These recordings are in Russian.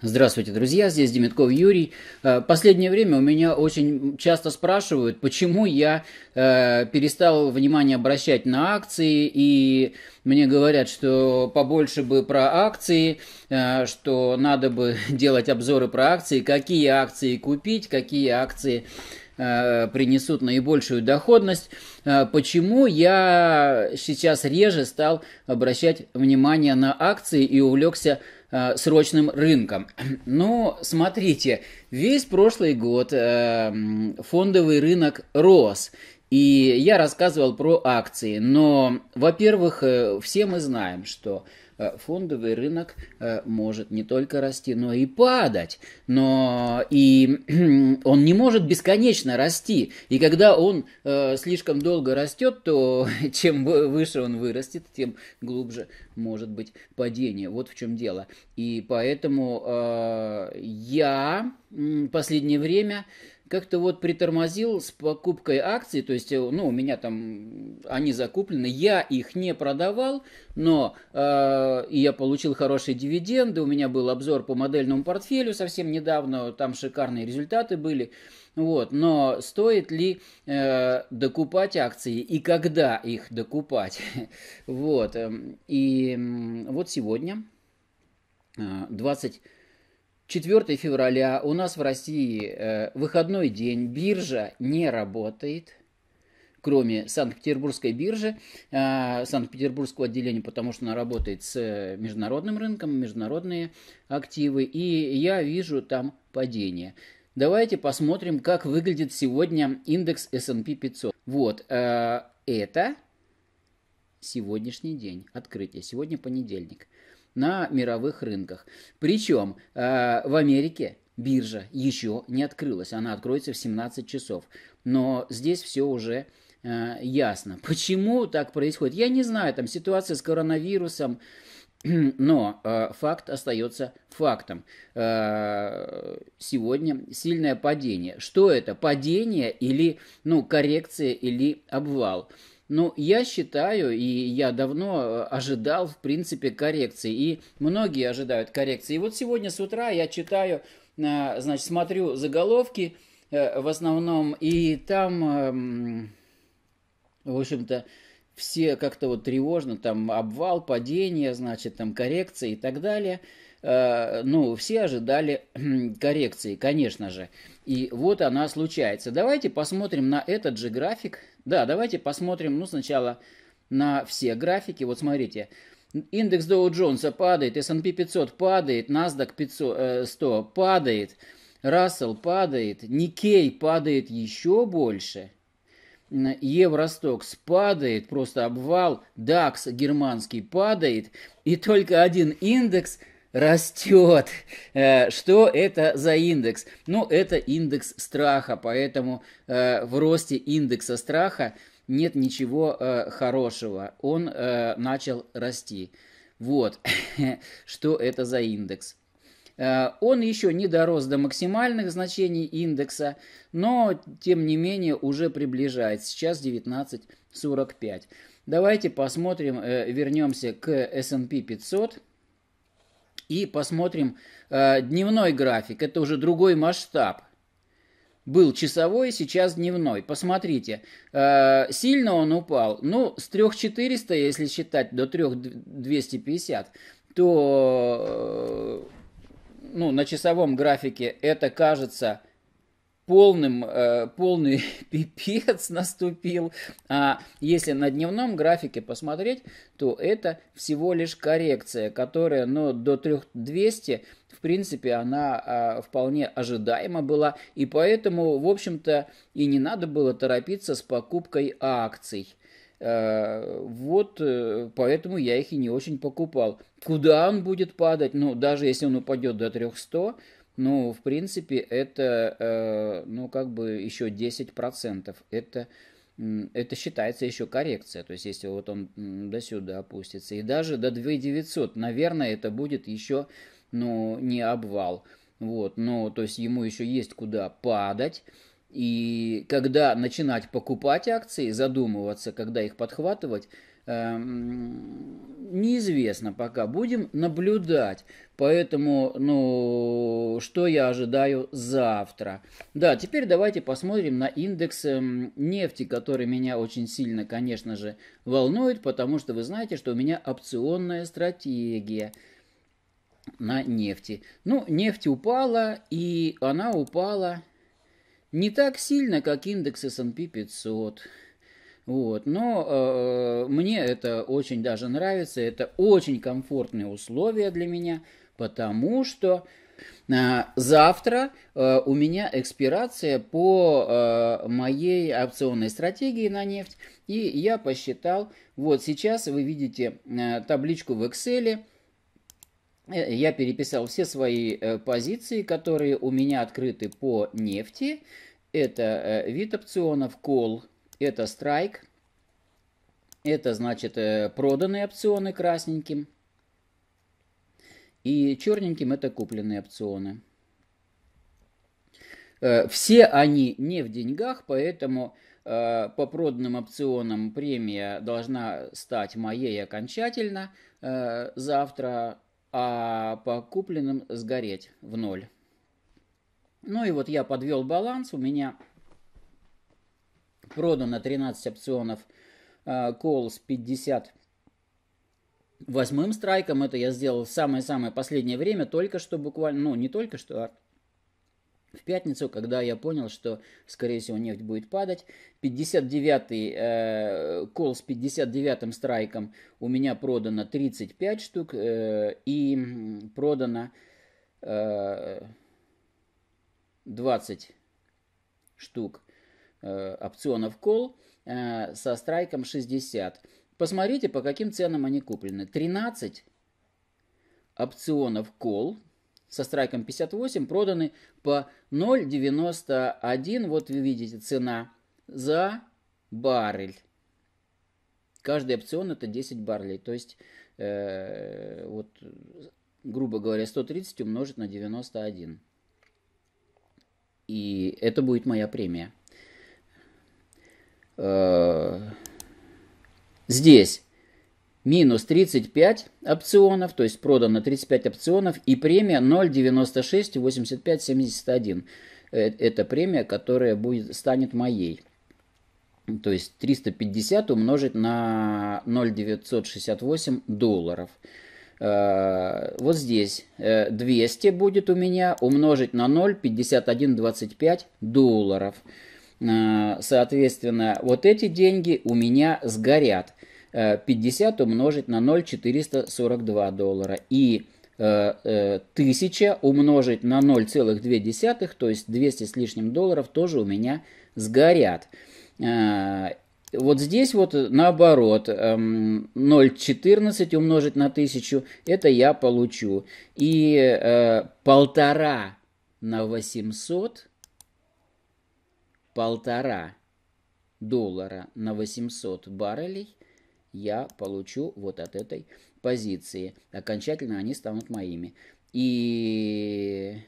Здравствуйте, друзья, здесь Демитков Юрий. Э, последнее время у меня очень часто спрашивают, почему я э, перестал внимание обращать на акции, и мне говорят, что побольше бы про акции, э, что надо бы делать обзоры про акции, какие акции купить, какие акции Э, принесут наибольшую доходность. Э, почему я сейчас реже стал обращать внимание на акции и увлекся э, срочным рынком. Но ну, смотрите, весь прошлый год фондовый рынок рос. И я рассказывал про акции, но, во-первых, все мы знаем, что Э, фондовый рынок э, может не только расти, но и падать. Но и он не может бесконечно расти. И когда он э, слишком долго растет, то чем выше он вырастет, тем глубже может быть падение. Вот в чем дело. И поэтому я последнее время как-то вот притормозил с покупкой акций, то есть, э, ну, у меня там они закуплены, я их не продавал, но э, я получил хорошие дивиденды, у меня был обзор по модельному портфелю совсем недавно, там шикарные результаты были, вот, но стоит ли э, докупать акции и когда их докупать, вот, эм, и вот сегодня 20 э, 4 февраля у нас в России э, выходной день, биржа не работает, кроме Санкт-Петербургской биржи, э, Санкт-Петербургского отделения, потому что она работает с международным рынком, международные активы, и я вижу там падение. Давайте посмотрим, как выглядит сегодня индекс S&P 500. Вот, э, это сегодняшний день открытие. сегодня понедельник – на мировых рынках. Причем э, в Америке биржа еще не открылась, она откроется в 17 часов. Но здесь все уже э, ясно. Почему так происходит? Я не знаю, там ситуация с коронавирусом, но э, факт остается фактом. сегодня сильное падение. Что это? Падение или ну, коррекция или обвал? Ну, я считаю, и я давно э, ожидал, в принципе, коррекции. И многие ожидают коррекции. И вот сегодня с утра я читаю, а, значит, смотрю заголовки э, в основном, и там, эм, в общем-то, все как-то вот тревожно, там обвал, падение, значит, там коррекция и так далее. Э, ну, все ожидали коррекции, конечно же. И вот она случается. Давайте посмотрим на этот же график. Да, давайте посмотрим, ну, сначала на все графики. Вот смотрите, индекс Dow Jones падает, S&P 500 падает, NASDAQ 500, 100 э, падает, Russell падает, Nikkei падает еще больше – Евростокс падает, просто обвал, Дакс, германский падает, и только один индекс растет. Э, что это за индекс? Ну, это индекс страха, поэтому э, в росте индекса страха нет ничего э, хорошего. Он начал расти. Вот, что это за индекс. Э, он еще не дорос до максимальных значений индекса, но тем не менее уже приближается. Сейчас 19.45. Давайте посмотрим, э, вернемся к S&P 500 и посмотрим э, дневной график. Это уже другой масштаб был часовой, сейчас дневной. Посмотрите, сильно он упал. Ну, с 3400, если считать, до 3250, то ну, на часовом графике это кажется полным, э, полный пипец наступил. А если на дневном графике посмотреть, то это всего лишь коррекция, которая ну, до 3200, в принципе, она э, вполне ожидаема была. И поэтому, в общем-то, и не надо было торопиться с покупкой акций. А, вот э, поэтому я их и не очень покупал. Куда он будет падать? Ну, даже если он упадет до 300, ну, в принципе, это, э, ну, как бы еще 10%. Это, это считается еще коррекция. То есть, если вот он до сюда опустится. И даже до 2900, наверное, это будет еще, ну, не обвал. Вот, но, то есть, ему еще есть куда падать. И когда начинать покупать акции, задумываться, когда их подхватывать, эм, неизвестно пока. Будем наблюдать. Поэтому, ну, что я ожидаю завтра. Да, теперь давайте посмотрим на индекс эм, нефти, который меня очень сильно, конечно же, волнует, потому что вы знаете, что у меня опционная стратегия на нефти. Ну, нефть упала, и она упала не так сильно, как индекс S&P 500. Вот, но э, мне это очень даже нравится, это очень комфортные условия для меня, потому что э, завтра э, у меня экспирация по э, моей опционной стратегии на нефть, и я посчитал, вот сейчас вы видите э, табличку в Excel, Э, я переписал все свои э, позиции, которые у меня открыты по нефти. Это э, вид опционов call, это strike, это значит проданные опционы красненьким. И черненьким это купленные опционы. Все они не в деньгах, поэтому по проданным опционам премия должна стать моей окончательно завтра а по купленным сгореть в ноль. Ну и вот я подвел баланс, у меня продано 13 опционов а, кол с 50 восьмым страйком. Это я сделал в самое-самое последнее время, только что буквально, ну не только что, а в пятницу, когда я понял, что, скорее всего, нефть будет падать, 59-й э, кол с 59-м страйком у меня продано 35 штук э, и продано э, 20 штук э, опционов кол э, со страйком 60. Посмотрите, по каким ценам они куплены. 13 опционов кол, со страйком 58 проданы по 0,91. Вот вы видите, цена за баррель. Каждый опцион это 10 баррелей. То есть, э, вот, грубо говоря, 130 умножить на 91. И это будет моя премия. Э, здесь минус 35 опционов, то есть продано 35 опционов, и премия 0,968571. Э, это премия, которая будет, станет моей. То есть 350 умножить на 0,968 долларов. Э, вот здесь 200 э, будет у меня умножить на 0,5125 долларов. Соответственно, вот эти деньги у меня сгорят. 50 э, умножить на 0,442 доллара. И 1000 э, э, умножить на 0,2, то есть 200 с лишним долларов тоже у меня сгорят. Вот здесь вот наоборот, 0,14 эм, умножить на 1000, это я получу. И полтора на 800, полтора доллара на 800 баррелей – я получу вот от этой позиции. Окончательно они станут моими. И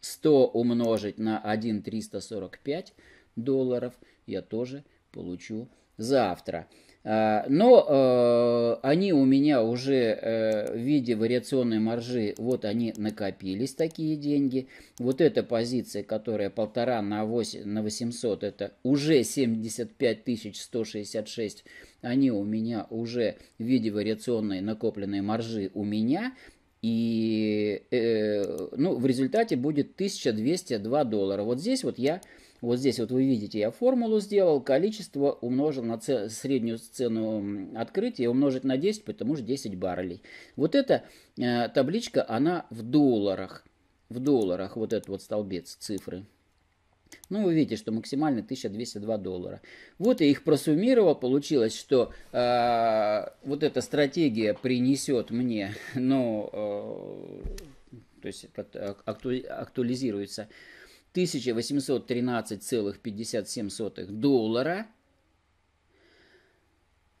100 умножить на 1,345 долларов я тоже получу завтра. А, но э, они у меня уже э, в виде вариационной маржи, вот они накопились, такие деньги. Вот эта позиция, которая полтора на 8, на 800, это уже 75 166, они у меня уже в виде вариационной накопленной маржи у меня. И э, ну, в результате будет 1202 доллара. Вот здесь вот я вот здесь вот вы видите, я формулу сделал, количество умножил на среднюю цену открытия, умножить на 10, потому что 10 баррелей. Вот эта э, табличка, она в долларах. В долларах вот этот вот столбец цифры. Ну, вы видите, что максимально 1202 доллара. Вот я их просуммировал, получилось, что э, вот эта стратегия принесет мне, ну, э, то есть как-то э, актуализируется 1813,57 доллара.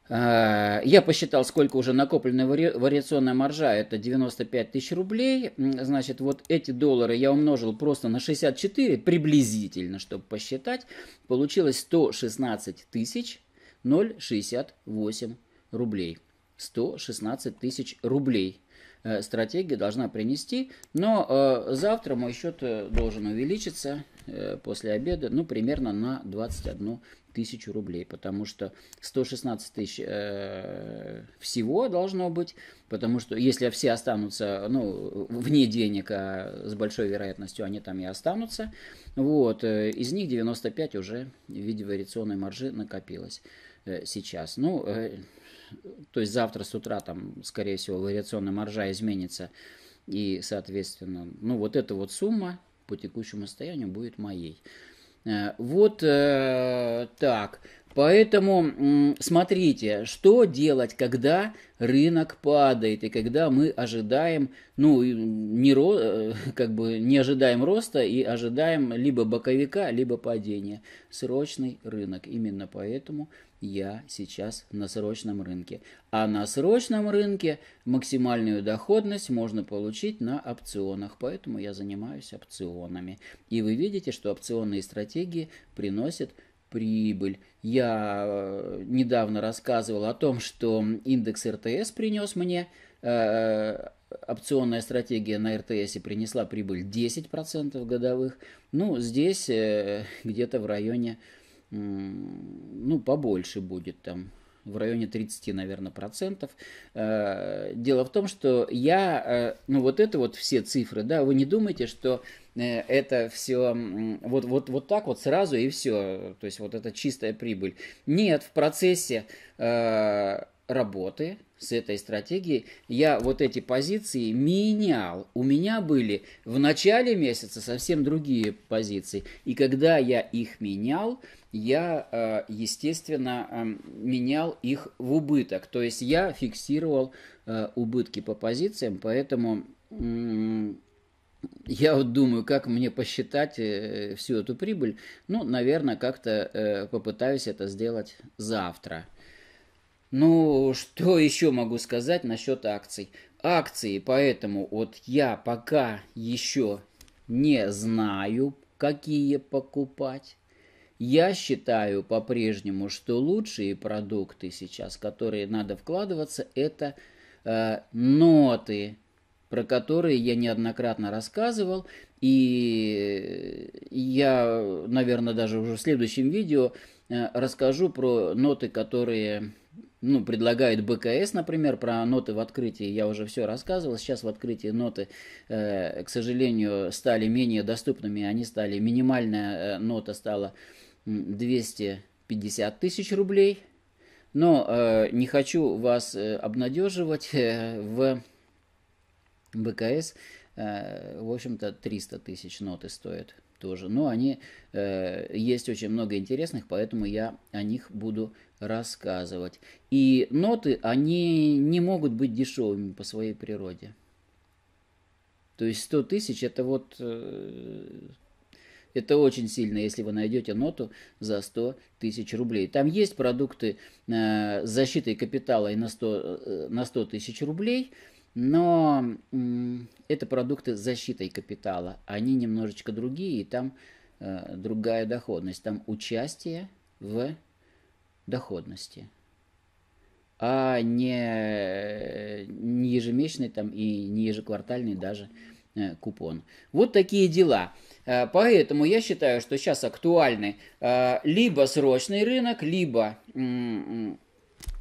А, я посчитал, сколько уже накоплена вариационная маржа, это 95 тысяч рублей. Значит, вот эти доллары я умножил просто на 64, приблизительно, чтобы посчитать. Получилось 116 тысяч 068 рублей. 116 тысяч рублей. Э, стратегия должна принести. Но э, завтра мой счет э, должен увеличиться после обеда, ну, примерно на 21 тысячу рублей, потому что 116 тысяч э, всего должно быть, потому что если все останутся, ну, вне денег, а с большой вероятностью они там и останутся, вот, э, из них 95 уже в виде вариационной маржи накопилось э, сейчас. Ну, э, то есть завтра с утра там, скорее всего, вариационная маржа изменится, и, соответственно, ну вот эта вот сумма по текущему состоянию будет моей. Э, вот э, так. Поэтому смотрите, что делать, когда рынок падает и когда мы ожидаем, ну, не ро, э, как бы не ожидаем роста и ожидаем либо боковика, либо падения. Срочный рынок. Именно поэтому я сейчас на срочном рынке. А на срочном рынке максимальную доходность можно получить на опционах, поэтому я занимаюсь опционами. И вы видите, что опционные стратегии приносят прибыль. Я э, недавно рассказывал о том, что индекс РТС принес мне э, опционная стратегия на РТС и принесла прибыль 10% годовых. Ну, здесь э, где-то в районе ну, побольше будет там, в районе 30, наверное, процентов. Э, дело в том, что я, э, ну вот это вот все цифры, да, вы не думайте, что э, это все вот, вот, вот так вот сразу и все, то есть вот это чистая прибыль. Нет, в процессе работы с этой стратегией, я вот эти позиции менял. У меня были в начале месяца совсем другие позиции. И когда я их менял, я, э, естественно, э, менял их в убыток. То есть я фиксировал э, убытки по позициям, поэтому я вот думаю, как мне посчитать всю эту прибыль. Ну, наверное, как-то попытаюсь это сделать завтра. Ну, что еще могу сказать насчет акций? Акции, поэтому вот я пока еще не знаю, какие покупать. Я считаю по-прежнему, что лучшие продукты сейчас, которые надо вкладываться, это э, ноты, про которые я неоднократно рассказывал. И я, наверное, даже уже в следующем видео э, расскажу про ноты, которые ну, предлагают БКС, например, про ноты в открытии я уже все рассказывал. Сейчас в открытии ноты, э, к сожалению, стали менее доступными. Они стали, минимальная э, нота стала 250 тысяч рублей. Но э, не хочу вас обнадеживать в БКС. в общем-то, 300 тысяч ноты стоит тоже. Но они э, есть очень много интересных, поэтому я о них буду рассказывать. И ноты, они не могут быть дешевыми по своей природе. То есть 100 тысяч это вот... Э, это очень сильно, если вы найдете ноту за 100 тысяч рублей. Там есть продукты э, с защитой капитала и на 100, э, на 100 тысяч рублей – но это продукты с защитой капитала. Они немножечко другие, и там э, другая доходность. Там участие в доходности. А не, не ежемесячный там и не ежеквартальный даже э, купон. Вот такие дела. Э, поэтому я считаю, что сейчас актуальны э, либо срочный рынок, либо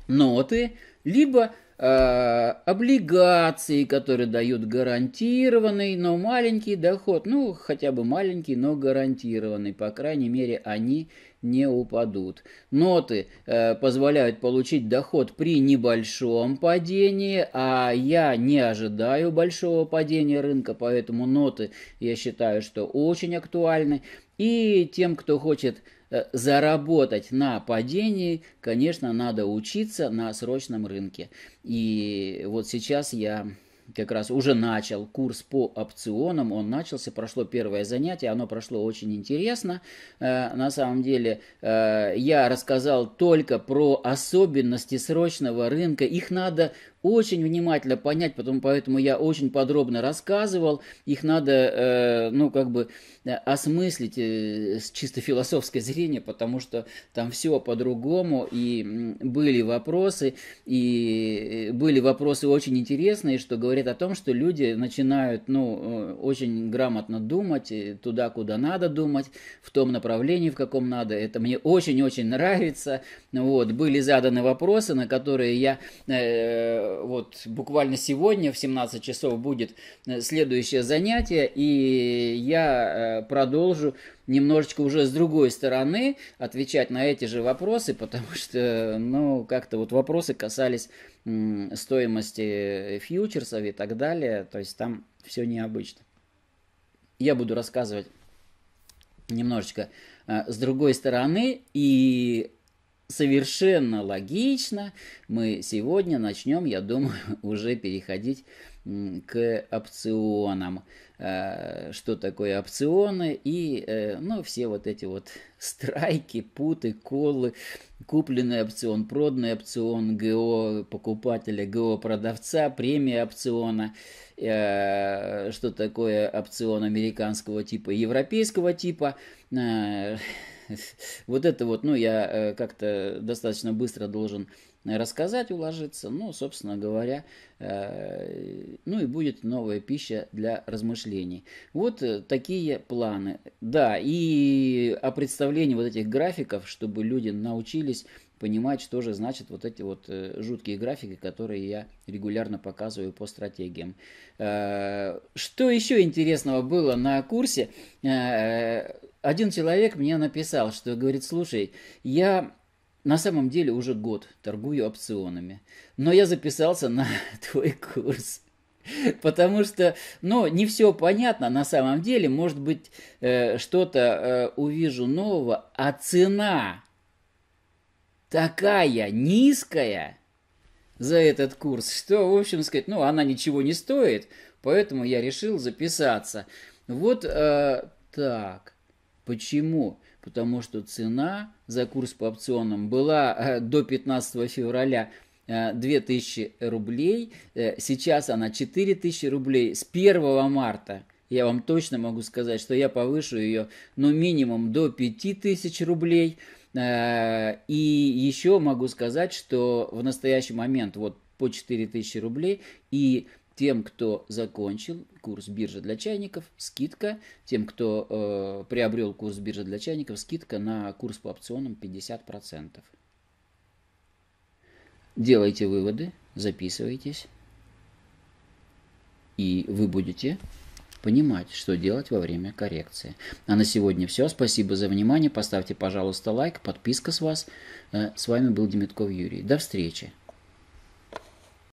ноты, либо Э, облигации, которые дают гарантированный, но маленький доход. Ну, хотя бы маленький, но гарантированный. По крайней мере, они не упадут. Ноты э, позволяют получить доход при небольшом падении, а я не ожидаю большого падения рынка, поэтому ноты, я считаю, что очень актуальны. И тем, кто хочет Э, заработать на падении, конечно, надо учиться на срочном рынке. И вот сейчас я как раз уже начал курс по опционам, он начался, прошло первое занятие, оно прошло очень интересно. Э, на самом деле э, я рассказал только про особенности срочного рынка, их надо очень внимательно понять, потом, поэтому я очень подробно рассказывал. Их надо, э, ну, как бы э, осмыслить э, с чисто философской зрения, потому что там все по-другому, и были вопросы, и э, были вопросы очень интересные, что говорит о том, что люди начинают, ну, э, очень грамотно думать туда, куда надо думать, в том направлении, в каком надо. Это мне очень-очень нравится. Вот, были заданы вопросы, на которые я... Э, вот буквально сегодня в 17 часов будет э, следующее занятие, и я э, продолжу немножечко уже с другой стороны отвечать на эти же вопросы, потому что, ну, как-то вот вопросы касались стоимости фьючерсов и так далее, то есть там все необычно. Я буду рассказывать немножечко э, с другой стороны, и совершенно логично, мы сегодня начнем, я думаю, уже переходить к опционам. А, что такое опционы и, э, ну, все вот эти вот страйки, путы, колы, купленный опцион, проданный опцион, ГО покупателя, ГО продавца, премия опциона, э, что такое опцион американского типа, европейского типа, э, вот это вот, ну, я э, как-то достаточно быстро должен рассказать, уложиться. Ну, собственно говоря, э, ну и будет новая пища для размышлений. Вот э, такие планы. Да, и о представлении вот этих графиков, чтобы люди научились понимать, что же значит вот эти вот жуткие графики, которые я регулярно показываю по стратегиям. Что еще интересного было на курсе? один человек мне написал, что говорит, слушай, я на самом деле уже год торгую опционами, но я записался на твой курс. Потому что, ну, не все понятно на самом деле. Может быть, э, что-то э, увижу нового, а цена такая низкая за этот курс, что, в общем сказать, ну, она ничего не стоит, поэтому я решил записаться. Вот э, так. Почему? Потому что цена за курс по опционам была э, до 15 февраля 2000 э, рублей, э, сейчас она 4000 рублей с 1 марта. Я вам точно могу сказать, что я повышу ее, ну, минимум до 5000 рублей. И еще могу сказать, что в настоящий момент вот по 4000 рублей и тем, кто закончил курс биржи для чайников, скидка. Тем, кто э, приобрел курс биржи для чайников, скидка на курс по опционам 50%. Делайте выводы, записывайтесь. И вы будете понимать, что делать во время коррекции. А на сегодня все. Спасибо за внимание. Поставьте, пожалуйста, лайк, подписка с вас. Э, с вами был Демитков Юрий. До встречи.